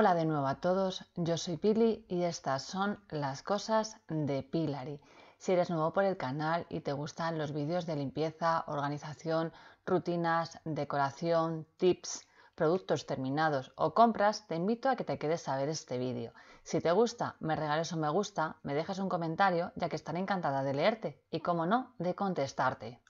Hola de nuevo a todos, yo soy Pili y estas son las cosas de Pilari. Si eres nuevo por el canal y te gustan los vídeos de limpieza, organización, rutinas, decoración, tips, productos terminados o compras, te invito a que te quedes a ver este vídeo. Si te gusta, me regales un me gusta, me dejas un comentario ya que estaré encantada de leerte y, como no, de contestarte.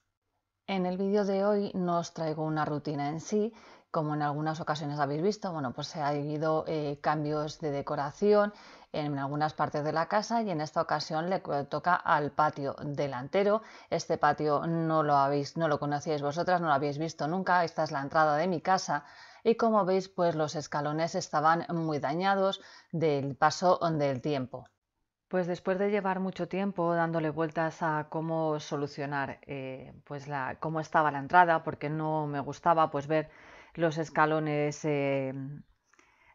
En el vídeo de hoy no os traigo una rutina en sí, como en algunas ocasiones habéis visto, bueno, pues se ha habido eh, cambios de decoración en algunas partes de la casa y en esta ocasión le toca al patio delantero. Este patio no lo habéis, no lo conocíais vosotras, no lo habéis visto nunca. Esta es la entrada de mi casa y como veis, pues los escalones estaban muy dañados del paso del tiempo. Pues después de llevar mucho tiempo dándole vueltas a cómo solucionar eh, pues la, cómo estaba la entrada, porque no me gustaba pues ver los escalones eh,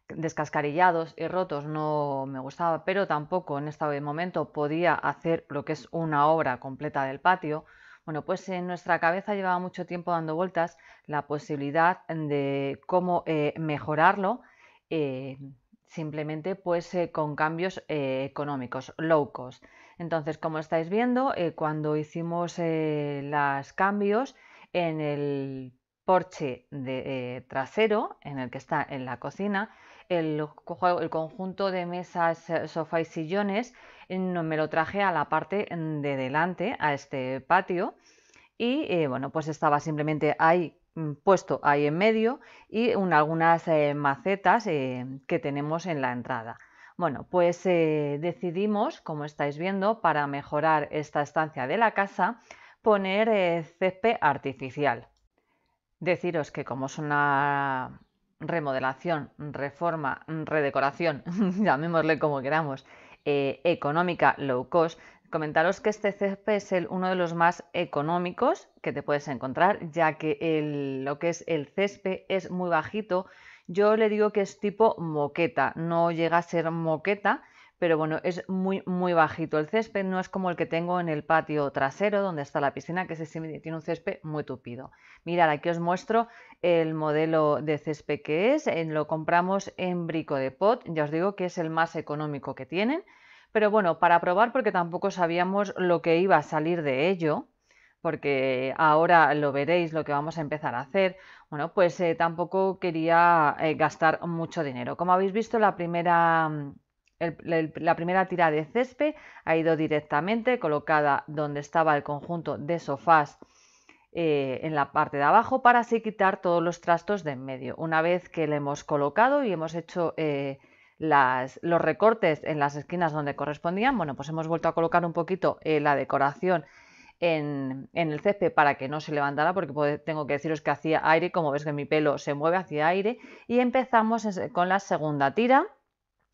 descascarillados y rotos no me gustaba, pero tampoco en este momento podía hacer lo que es una obra completa del patio. Bueno, pues en nuestra cabeza llevaba mucho tiempo dando vueltas la posibilidad de cómo eh, mejorarlo eh, simplemente pues con cambios económicos, low cost. Entonces, como estáis viendo, cuando hicimos los cambios en el porche de, eh, trasero en el que está en la cocina, el, conjunto de mesas, sofá y sillones eh, me lo traje a la parte mm, de delante, a este patio, y eh, bueno, pues estaba simplemente ahí mm, puesto ahí en medio y algunas macetas que tenemos en la entrada. Bueno, pues decidimos, como estáis viendo, para mejorar esta estancia de la casa, poner césped artificial deciros que como es una remodelación, reforma, redecoración, llamémosle como queramos, eh, económica, low cost, comentaros que este césped es uno de los más económicos que te puedes encontrar, ya que lo que es el césped es muy bajito. Yo le digo que es tipo moqueta, no llega a ser moqueta, pero bueno, es muy, muy bajito. El césped no es como el que tengo en el patio trasero donde está la piscina, que tiene un césped muy tupido. Mirad, aquí os muestro el modelo de césped que es. Lo compramos en Brico de Pot, ya os digo que es el más económico que tienen. Pero bueno, para probar, porque tampoco sabíamos lo que iba a salir de ello, porque ahora lo veréis lo que vamos a empezar a hacer, bueno, pues eh, tampoco quería eh, gastar mucho dinero. Como habéis visto, la primera la primera tira de césped ha ido directamente colocada donde estaba el conjunto de sofás eh, en la parte de abajo para así quitar todos los trastos de en medio. Una vez que le hemos colocado y hemos hecho eh, los recortes en las esquinas donde correspondían, bueno, pues hemos vuelto a colocar un poquito eh, la decoración en, el césped para que no se levantara, porque tengo que deciros que hacía aire, como ves que mi pelo se mueve hacia aire, y empezamos con la segunda tira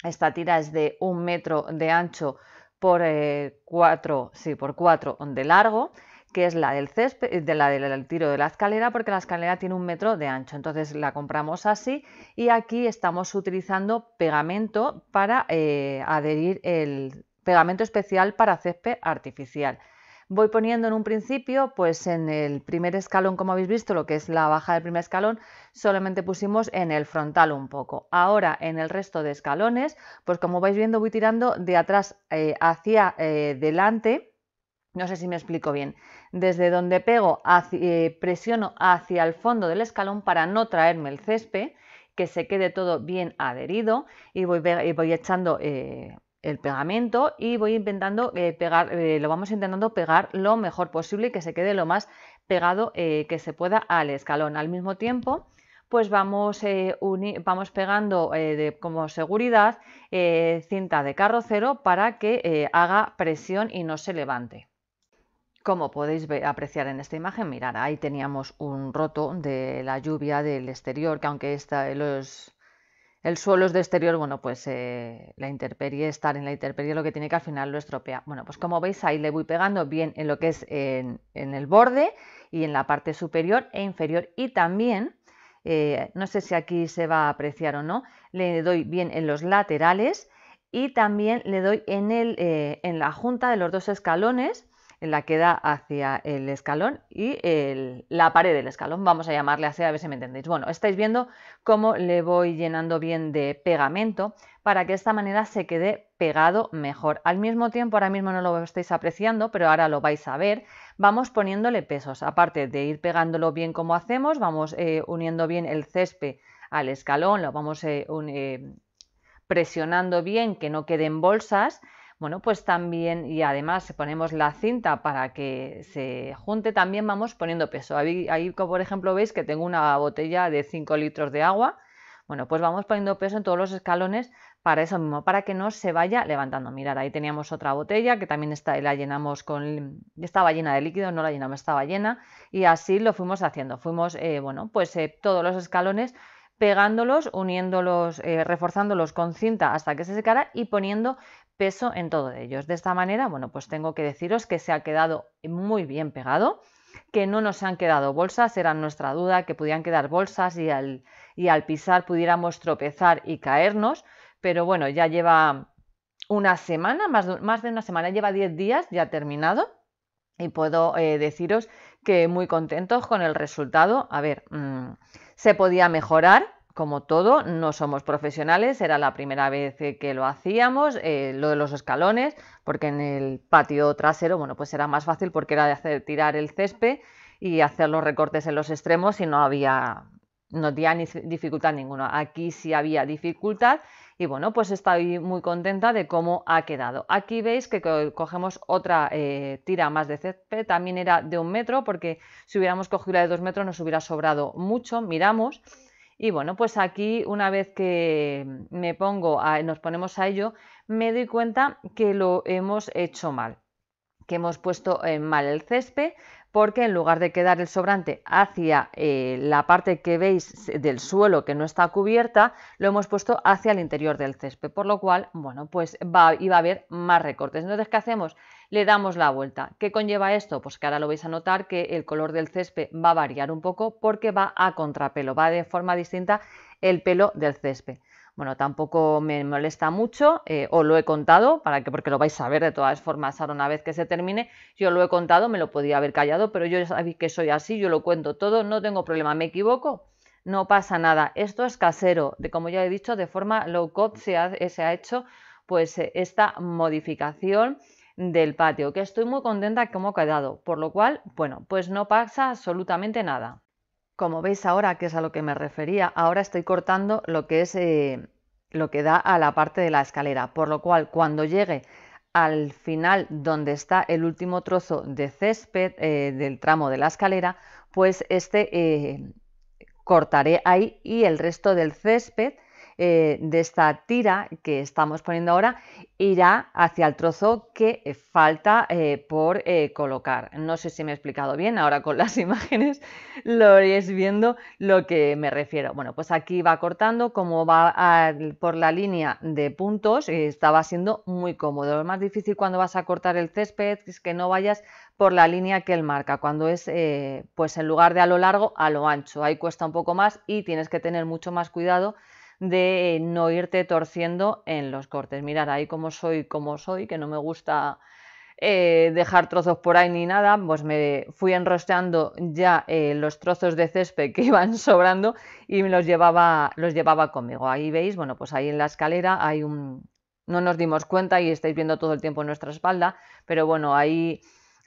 esta tira es de un metro de ancho por 4 eh, sí, por cuatro de largo, que es la del césped, eh, de la del tiro de la escalera, porque la escalera tiene un metro de ancho. Entonces la compramos así y aquí estamos utilizando pegamento para eh, adherir el pegamento especial para césped artificial. Voy poniendo en un principio, pues en el primer escalón, como habéis visto, lo que es la baja del primer escalón, solamente pusimos en el frontal un poco. Ahora en el resto de escalones, pues como vais viendo, voy tirando de atrás eh, hacia eh, delante. No sé si me explico bien. Desde donde pego, eh, presiono hacia el fondo del escalón para no traerme el césped, que se quede todo bien adherido y voy, y voy echando el pegamento y voy intentando eh, pegar, eh, lo vamos intentando pegar lo mejor posible y que se quede lo más pegado eh, que se pueda al escalón. Al mismo tiempo, pues vamos, vamos pegando como seguridad cinta de carrocero para que haga presión y no se levante. Como podéis apreciar en esta imagen, mirar, ahí teníamos un roto de la lluvia del exterior, que aunque esta, los, el suelo es de exterior, bueno, pues eh, la interperie, estar en la interperie lo que tiene que al final lo estropea. Bueno, pues como veis ahí le voy pegando bien en lo que es en, el borde y en la parte superior e inferior y también, eh, no sé si aquí se va a apreciar o no, le doy bien en los laterales y también le doy en, el, eh, en la junta de los dos escalones la que da hacia el escalón y la pared del escalón, vamos a llamarle así, a ver si me entendéis. Bueno, estáis viendo cómo le voy llenando bien de pegamento para que de esta manera se quede pegado mejor. Al mismo tiempo, ahora mismo no lo estáis apreciando, pero ahora lo vais a ver, vamos poniéndole pesos. Aparte de ir pegándolo bien como hacemos, vamos eh, uniendo bien el césped al escalón, lo vamos eh, eh, presionando bien que no queden bolsas bueno, pues también, y además ponemos la cinta para que se junte, también vamos poniendo peso. Ahí, como por ejemplo, veis que tengo una botella de 5 litros de agua. Bueno, pues vamos poniendo peso en todos los escalones para eso mismo, para que no se vaya levantando. Mirad, ahí teníamos otra botella que también está, la llenamos con... Estaba llena de líquido, no la llenamos, estaba llena. Y así lo fuimos haciendo. Fuimos, eh, bueno, pues eh, todos los escalones pegándolos, uniéndolos, eh, reforzándolos con cinta hasta que se secara y poniendo peso en todos ellos. De esta manera, bueno, pues tengo que deciros que se ha quedado muy bien pegado, que no nos han quedado bolsas, era nuestra duda, que podían quedar bolsas y al, y al pisar pudiéramos tropezar y caernos, pero bueno, ya lleva una semana, más de, más de una semana, lleva 10 días ya terminado y puedo eh, deciros que muy contentos con el resultado. A ver, mm, se podía mejorar, como todo, no somos profesionales, era la primera vez eh, que lo hacíamos, eh, lo de los escalones, porque en el patio trasero, bueno, pues era más fácil porque era de hacer tirar el césped y hacer los recortes en los extremos y no había no tenía ni dificultad ninguna. Aquí sí había dificultad y bueno, pues estoy muy contenta de cómo ha quedado. Aquí veis que cogemos otra eh, tira más de césped, también era de un metro porque si hubiéramos cogido la de dos metros nos hubiera sobrado mucho, miramos y bueno, pues aquí una vez que me pongo a, nos ponemos a ello, me doy cuenta que lo hemos hecho mal, que hemos puesto en eh, mal el césped, porque en lugar de quedar el sobrante hacia eh, la parte que veis del suelo que no está cubierta, lo hemos puesto hacia el interior del césped, por lo cual, bueno, pues va, iba a haber más recortes. Entonces, ¿qué hacemos? le damos la vuelta. ¿Qué conlleva esto? Pues que ahora lo vais a notar que el color del césped va a variar un poco porque va a contrapelo, va de forma distinta el pelo del césped. Bueno, tampoco me molesta mucho, eh, os lo he contado, para que, porque lo vais a ver de todas formas ahora una vez que se termine. Yo lo he contado, me lo podía haber callado, pero yo ya sabéis que soy así, yo lo cuento todo, no tengo problema, me equivoco, no pasa nada. Esto es casero, de como ya he dicho, de forma low cost se ha, se ha hecho pues eh, esta modificación del patio, que estoy muy contenta cómo ha quedado, por lo cual, bueno, pues no pasa absolutamente nada. Como veis ahora, que es a lo que me refería, ahora estoy cortando lo que es eh, lo que da a la parte de la escalera, por lo cual cuando llegue al final donde está el último trozo de césped eh, del tramo de la escalera, pues este eh, cortaré ahí y el resto del césped eh, de esta tira que estamos poniendo ahora irá hacia el trozo que eh, falta eh, por colocar. No sé si me he explicado bien, ahora con las imágenes lo iréis viendo lo que me refiero. Bueno, pues aquí va cortando como va por la línea de puntos, estaba siendo muy cómodo. Lo más difícil cuando vas a cortar el césped es que no vayas por la línea que él marca, cuando es pues en lugar de a lo largo, a lo ancho. Ahí cuesta un poco más y tienes que tener mucho más cuidado de eh, no irte torciendo en los cortes. Mirar ahí como soy, como soy, que no me gusta eh, dejar trozos por ahí ni nada, pues me fui enrosteando ya eh, los trozos de césped que iban sobrando y me los llevaba, los llevaba conmigo. Ahí veis, bueno, pues ahí en la escalera hay un... No nos dimos cuenta y estáis viendo todo el tiempo nuestra espalda, pero bueno, ahí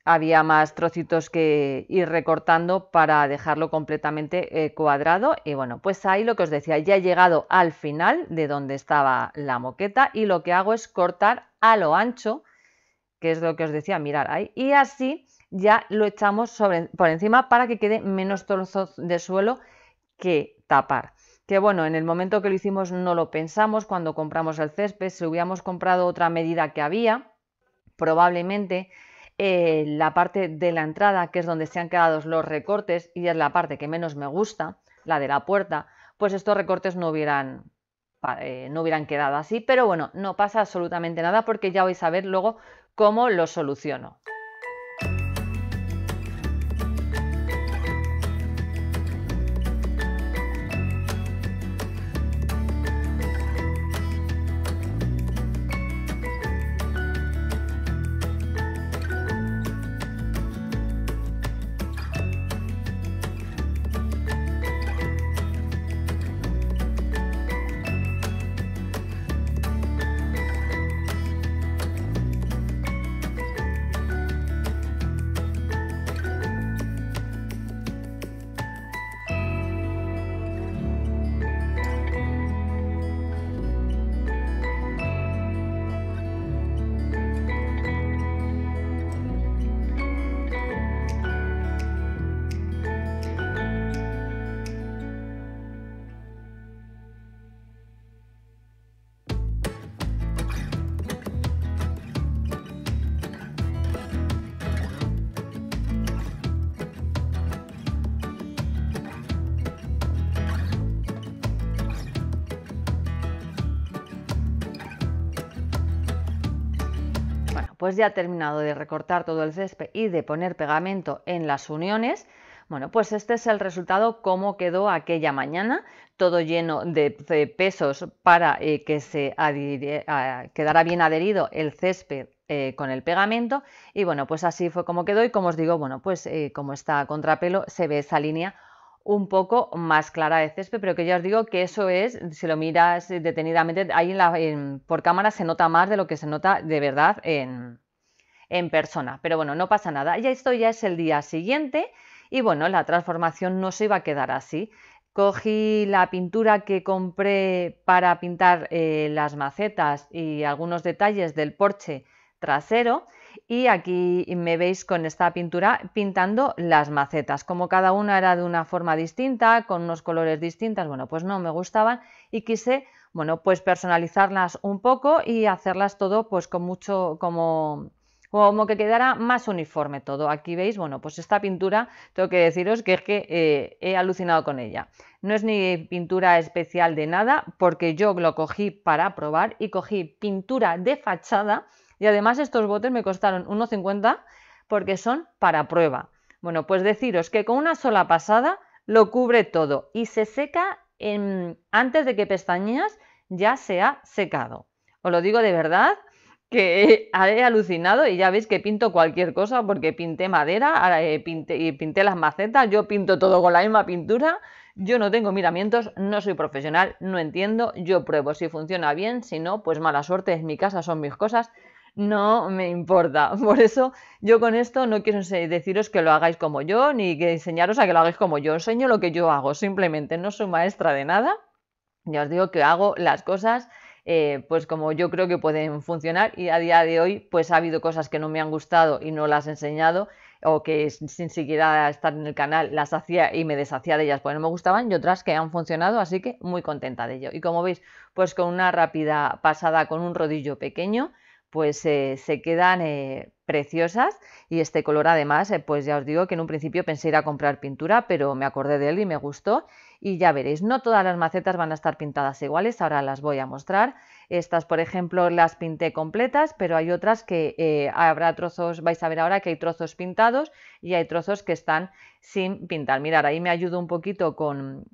había más trocitos que ir recortando para dejarlo completamente eh, cuadrado y bueno pues ahí lo que os decía ya he llegado al final de donde estaba la moqueta y lo que hago es cortar a lo ancho que es lo que os decía mirar ahí y así ya lo echamos sobre, por encima para que quede menos trozo de suelo que tapar que bueno, en el momento que lo hicimos no lo pensamos, cuando compramos el césped, si hubiéramos comprado otra medida que había, probablemente eh, la parte de la entrada, que es donde se han quedado los recortes y es la parte que menos me gusta, la de la puerta, pues estos recortes no hubieran, eh, no hubieran quedado así. Pero bueno, no pasa absolutamente nada porque ya vais a ver luego cómo lo soluciono. pues ya terminado de recortar todo el césped y de poner pegamento en las uniones, bueno, pues este es el resultado, como quedó aquella mañana, todo lleno de, pesos para eh, que se quedara bien adherido el césped eh, con el pegamento. Y bueno, pues así fue como quedó y como os digo, bueno, pues eh, como está contrapelo se ve esa línea un poco más clara de césped, pero que ya os digo que eso es, si lo miras eh, detenidamente, ahí por cámara se nota más de lo que se nota de verdad en, persona. Pero bueno, no pasa nada. Ya esto ya es el día siguiente y bueno, la transformación no se iba a quedar así. Cogí la pintura que compré para pintar eh, las macetas y algunos detalles del porche trasero y aquí me veis con esta pintura pintando las macetas. Como cada una era de una forma distinta, con unos colores distintos, bueno, pues no me gustaban y quise, bueno, pues personalizarlas un poco y hacerlas todo pues con mucho, como como que quedara más uniforme todo. Aquí veis, bueno, pues esta pintura, tengo que deciros que es que eh, he alucinado con ella. No es ni pintura especial de nada, porque yo lo cogí para probar y cogí pintura de fachada, y además estos botes me costaron 1,50 porque son para prueba. Bueno, pues deciros que con una sola pasada lo cubre todo y se seca en, antes de que pestañas ya se ha secado. Os lo digo de verdad que he alucinado y ya veis que pinto cualquier cosa porque pinté madera, eh, y pinté las macetas, yo pinto todo con la misma pintura, yo no tengo miramientos, no soy profesional, no entiendo, yo pruebo si funciona bien, si no, pues mala suerte, es mi casa, son mis cosas, no me importa. Por eso yo con esto no quiero deciros que lo hagáis como yo, ni que enseñaros a que lo hagáis como yo. Enseño lo que yo hago, simplemente no soy maestra de nada. Ya os digo que hago las cosas eh, pues como yo creo que pueden funcionar y a día de hoy pues ha habido cosas que no me han gustado y no las he enseñado o que sin siquiera estar en el canal las hacía y me deshacía de ellas porque no me gustaban y otras que han funcionado así que muy contenta de ello y como veis pues con una rápida pasada con un rodillo pequeño pues eh, se quedan eh, preciosas y este color además, eh, pues ya os digo que en un principio pensé ir a comprar pintura, pero me acordé de él y me gustó y ya veréis, no todas las macetas van a estar pintadas iguales, ahora las voy a mostrar. Estas, por ejemplo, las pinté completas, pero hay otras que habrá trozos, vais a ver ahora que hay trozos pintados y hay trozos que están sin pintar. Mirad, ahí me ayudo un poquito con,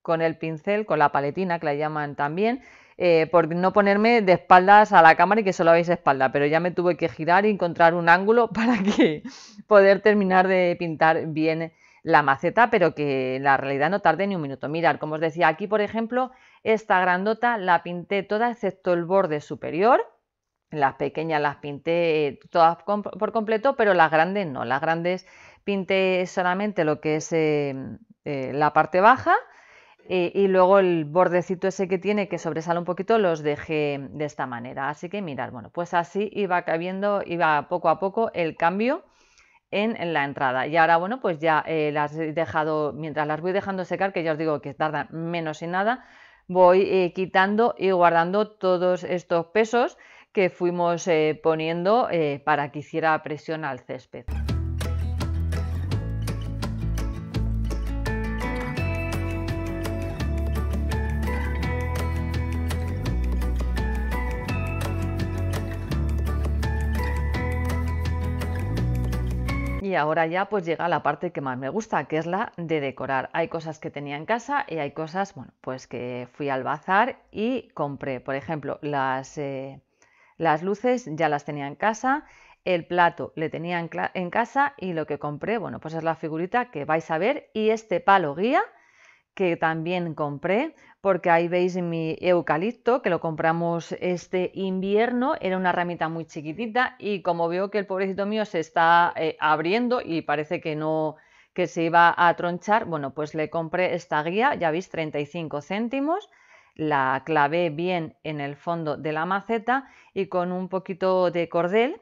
con el pincel, con la paletina que la llaman también, eh, por no ponerme de espaldas a la cámara y que solo veis espalda, pero ya me tuve que girar y encontrar un ángulo para que poder terminar de pintar bien la maceta, pero que la realidad no tarde ni un minuto. Mirar, como os decía, aquí por ejemplo, esta grandota la pinté toda excepto el borde superior. Las pequeñas las pinté eh, todas por completo, pero las grandes no. Las grandes pinté solamente lo que es eh, la parte baja eh, y luego el bordecito ese que tiene que sobresale un poquito los dejé de esta manera. Así que mirad, bueno, pues así iba cabiendo, iba poco a poco el cambio en, la entrada. Y ahora, bueno, pues ya eh, las he dejado, mientras las voy dejando secar, que ya os digo que tardan menos y nada, voy eh, quitando y guardando todos estos pesos que fuimos poniendo para que hiciera presión al césped. y ahora ya pues llega la parte que más me gusta, que es la de decorar. Hay cosas que tenía en casa y hay cosas, bueno, pues que fui al bazar y compré. Por ejemplo, las, eh, las luces ya las tenía en casa, el plato le tenía en, casa y lo que compré, bueno, pues es la figurita que vais a ver y este palo guía que también compré porque ahí veis mi eucalipto, que lo compramos este invierno, era una ramita muy chiquitita y como veo que el pobrecito mío se está eh, abriendo y parece que no que se iba a tronchar, bueno, pues le compré esta guía, ya veis, 35 céntimos, la clavé bien en el fondo de la maceta y con un poquito de cordel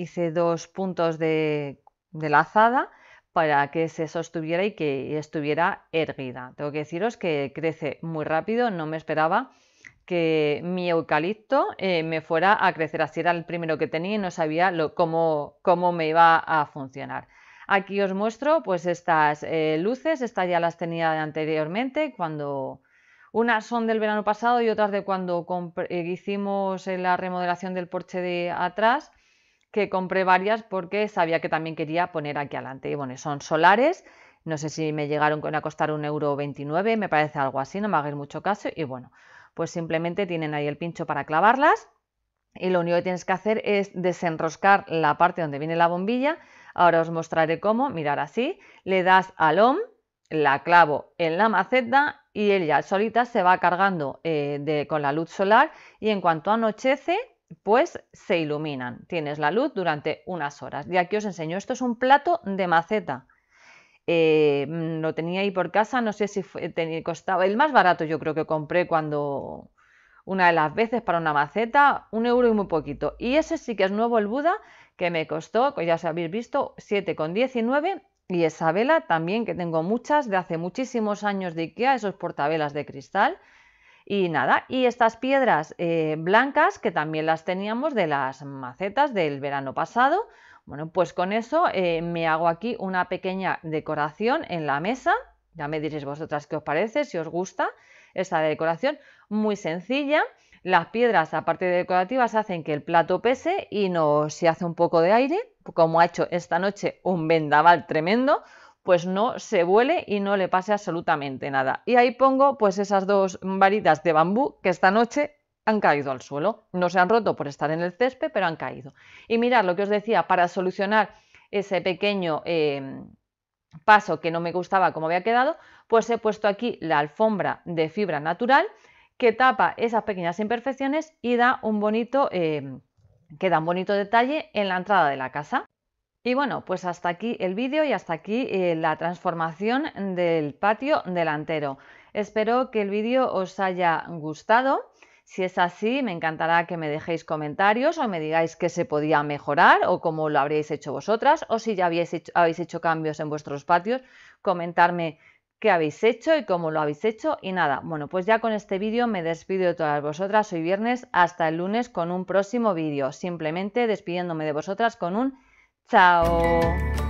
hice dos puntos de lazada para que se sostuviera y que estuviera erguida. Tengo que deciros que crece muy rápido, no me esperaba que mi eucalipto eh, me fuera a crecer así, era el primero que tenía y no sabía cómo, cómo me iba a funcionar. Aquí os muestro pues estas eh, luces, estas ya las tenía anteriormente, cuando unas son del verano pasado y otras de cuando eh, hicimos la remodelación del porche de atrás que compré varias porque sabía que también quería poner aquí adelante. Y bueno, son solares, no sé si me llegaron a costar un euro 29, me parece algo así, no me hagáis mucho caso. Y bueno, pues simplemente tienen ahí el pincho para clavarlas y lo único que tienes que hacer es desenroscar la parte donde viene la bombilla. Ahora os mostraré cómo, mirar así, le das al OM, la clavo en la maceta y ella solita se va cargando eh, con la luz solar y en cuanto anochece pues se iluminan. Tienes la luz durante unas horas. Y aquí os enseño, esto es un plato de maceta. Eh, mm, lo tenía ahí por casa, no sé si costaba, el más barato yo creo que compré cuando una de las veces para una maceta, un euro y muy poquito. Y ese sí que es nuevo el Buda, que me costó, ya os habéis visto, 7,19 y esa vela también que tengo muchas de hace muchísimos años de Ikea, esos portavelas de cristal, y nada, y estas piedras eh, blancas que también las teníamos de las macetas del verano pasado, bueno, pues con eso eh, me hago aquí una pequeña decoración en la mesa. Ya me diréis vosotras qué os parece, si os gusta esta decoración. Muy sencilla. Las piedras, aparte de decorativas, hacen que el plato pese y no se hace un poco de aire, como ha hecho esta noche un vendaval tremendo pues no se vuele y no le pase absolutamente nada. Y ahí pongo pues esas dos varitas de bambú que esta noche han caído al suelo. No se han roto por estar en el césped, pero han caído. Y mirad lo que os decía, para solucionar ese pequeño eh, paso que no me gustaba como había quedado, pues he puesto aquí la alfombra de fibra natural que tapa esas pequeñas imperfecciones y da un bonito, eh, que un bonito detalle en la entrada de la casa. Y bueno, pues hasta aquí el vídeo y hasta aquí eh, la transformación del patio delantero. Espero que el vídeo os haya gustado. Si es así, me encantará que me dejéis comentarios o me digáis qué se podía mejorar o cómo lo habríais hecho vosotras o si ya habéis hecho, habéis hecho cambios en vuestros patios, comentarme qué habéis hecho y cómo lo habéis hecho y nada. Bueno, pues ya con este vídeo me despido de todas vosotras. Hoy viernes hasta el lunes con un próximo vídeo, simplemente despidiéndome de vosotras con un 早。